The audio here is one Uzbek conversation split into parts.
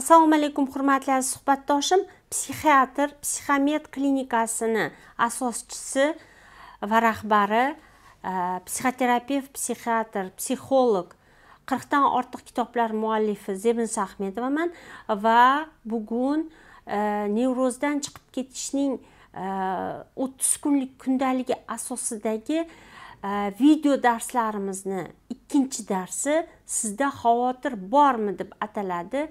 assalomu alaykum hurmatli aziz suhbatdoshim psixiatr psixomed klinikasini asoschisi va rahbari e, psixoterapevt psixiatr psixolog qirqdan ortiq kitoblar muallifi zebin ahmedovaman va bugun e, nevrozdan chiqib ketishning e, o'ttiz kunlik kundaligi asosidagi video darslarimizni ikkinchi darsi sizda xavotir bormi deb ataladi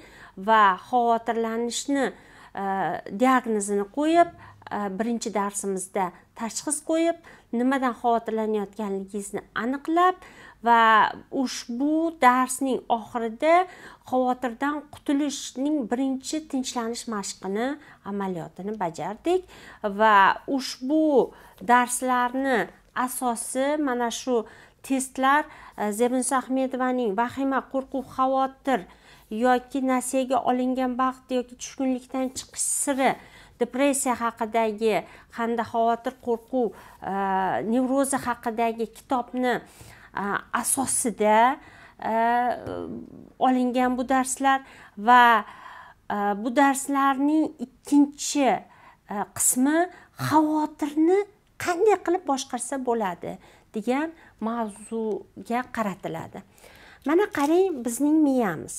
va xavotirlanishni e, diagnozini qo'yib e, birinchi darsimizda tashxis qo'yib nimadan xavotirlanayotganligingizni aniqlab va ushbu darsning oxirida xavotirdan qutulishning birinchi tinchlanish mashqini amaliyotini bajardik va ushbu darslarni asosi mana shu testlar e, zebinsa ahmedovaning vahima qo'rquv xavotir yoki nasiyaga olingan baxt yoki tushkunlikdan chiqish siri depressiya haqidagi hamda xavotir qo'rquv e, nevroza haqidagi kitobni e, asosida olingan bu darslar va bu darslarning ikkinchi qismi xavotirni qanday qilib boshqarsa bo'ladi degan mavzuga qaratiladi mana qarang bizning miyamiz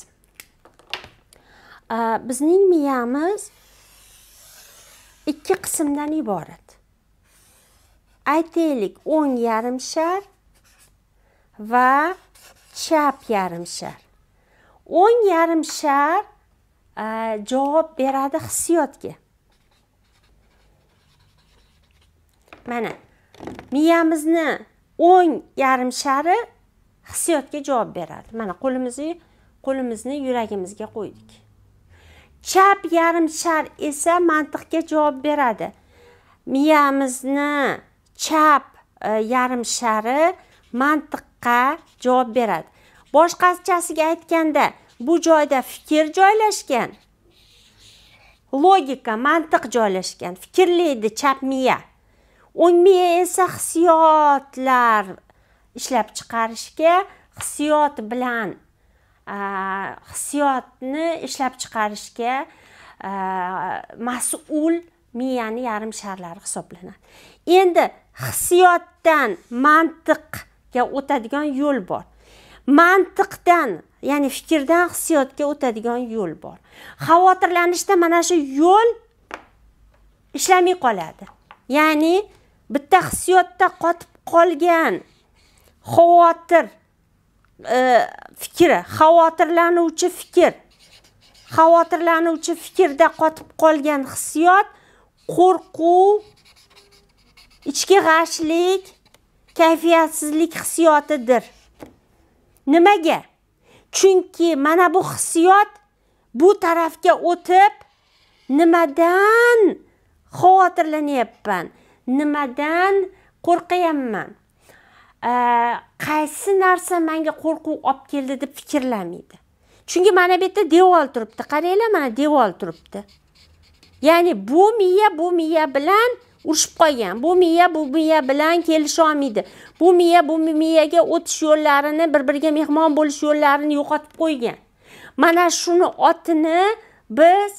bizning miyamiz ikki qismdan iborat aytaylik o'ng yarim shar va chap yarim shar o'ng yarim shar javob beradi hissiyotga mana miyamizni o'ng yarim shari hissiyotga javob beradi mana qo'limizni qo'limizni yuragimizga qo'ydik chap yarim shar esa mantiqga javob beradi miyamizni chap e, yarim shari mantiqqa javob beradi boshqachasiga aytganda bu joyda fikr joylashgan logika mantiq joylashgan fikrlaydi chap miya o'ng esa hissiyotlar ishlab chiqarishga hissiyot bilan hissiyotni ishlab chiqarishga mas'ul miyani yarim sharlari hisoblanadi endi hissiyotdan mantiqga o'tadigan yo'l bor mantiqdan ya'ni fikrdan hissiyotga o'tadigan yo'l bor xavotirlanishda mana shu yo'l ishlamay qoladi ya'ni bitta hissiyotda qotib qolgan xavotir e, fikri xavotirlanuvchi fikr xavotirlanuvchi fikrda qotib qolgan hissiyot qo'rquv ichki g'ashlik kayfiyatsizlik hissiyotidir nimaga chunki mana bu hissiyot bu tarafga o'tib nimadan xavotirlanyapman nimadan qo'rqyapman qaysi narsa menga qo'rquv olib keldi deb fikrlamaydi chunki mana bu yerda devor turibdi qaranglar mana devor turibdi ya'ni bu miya bu miya bilan urushib qolgan bu miya bu miya bilan kelisha olmaydi bu miya bu miyaga o'tish yo'llarini bir biriga mehmon bo'lish yo'llarini yo'qotib qo'ygan mana shuni otini biz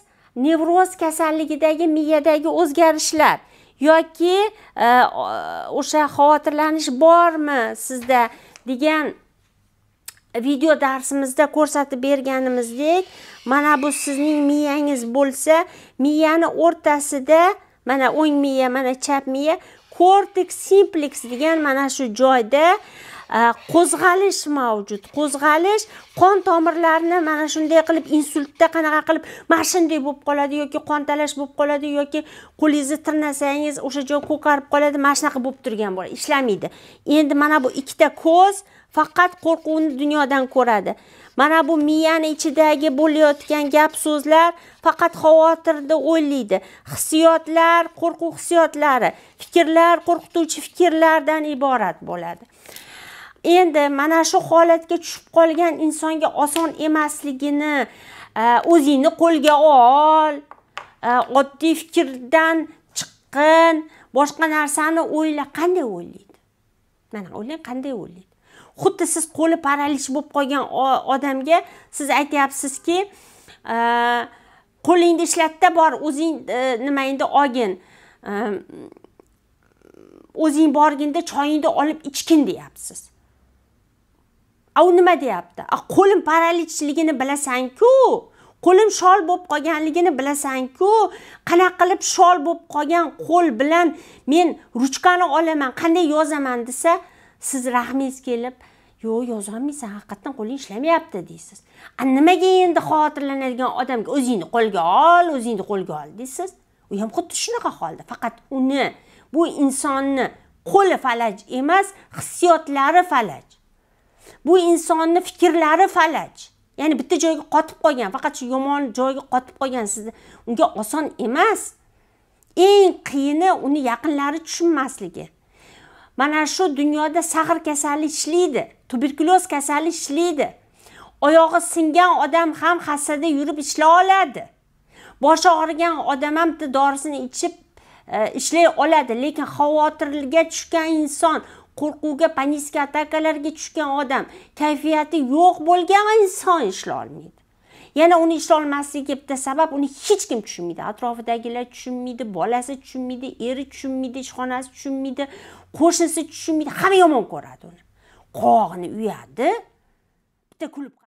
nevroz kasalligidagi miyadagi o'zgarishlar yoki e, o'sha xavotirlanish bormi sizda degan video darsimizda ko'rsatib berganimizdek mana bu sizning miyangiz bo'lsa miyani o'rtasida mana o'ng miya mana chap miya korteks simpleks degan mana shu joyda Э, qo'zg'alish mavjud qo'zg'alish qon tomirlarini mana shunday qilib insultda qanaqa qilib mana shunday bo'lib qoladi yoki qon talash bo'lib qoladi yoki qo'lingizni tirnasangiz o'sha joy ko'karib qoladi mana shunaqa bo'lib turgan bo'ladi ishlamaydi endi mana bu ikkita ko'z faqat qo'rquvni dunyodan ko'radi mana bu miyani ichidagi bo'layotgan gap so'zlar faqat xavotirni o'ylaydi hissiyotlar qo'rquv hissiyotlari fikrlar qo'rqituvchi fikrlardan iborat bo'ladi endi mana shu holatga tushib qolgan insonga oson emasligini e, o'zingni qo'lga ol e, oddiy fikrdan chiqqin boshqa narsani o'yla qanday o'ylaydi mana o'ylang qanday o'ylaydi xuddi siz qo'li paralish bo'lib qolgan odamga siz aytyapsizki e, qo'lingni ishlatda bor o'zing nimangni olgin o'zing borginda choyingni olib ichgin deyapsiz a u nima deyapti a qo'lim paralichligini bilasanku qo'lim shol bo'lib qolganligini bilasanku qanaqa qilib shol bo'lib qolgan qo'l bilan men ruchkani olaman qanday yozaman desa siz rahmingiz kelib yo'q yozolmaysan haqiqatdan qo'ling ishlamayapti deysiz a nimaga endi xavotirlanadigan odamga o'zingni qo'lga ol o'zingni qo'lga ol deysiz u ham xuddi shunaqa holda faqat uni bu insonni qo'li falaj emas hissiyotlari falaj bu insonni fikrlari falaj ya'ni bitta joyga qotib qolgan faqat shu yomon joyga qotib qolgan sizni unga oson emas eng qiyini uni yaqinlari tushunmasligi mana shu dunyoda sag'ir kasallik ishlaydi tuberkulyoz kasallik ishlaydi oyog'i singan odam ham hassada yurib ishlay oladi boshi og'rigan odam ham bitta dorisini ichib e, ishlay oladi lekin xavotirga tushgan inson qo'rquvga panika atakalarga tushgan odam kayfiyati yo'q bo'lgan inson ishlay olmaydi yana uni ish olmasligiga bitta sabab uni hech kim tushunmaydi atrofidagilar tushunmaydi bolasi tushunmaydi eri tushunmaydi ishxonasi tushunmaydi qo'shnisi tushunmaydi hamma yomon ko'radi uni qovog'ini uyadi bitta kulib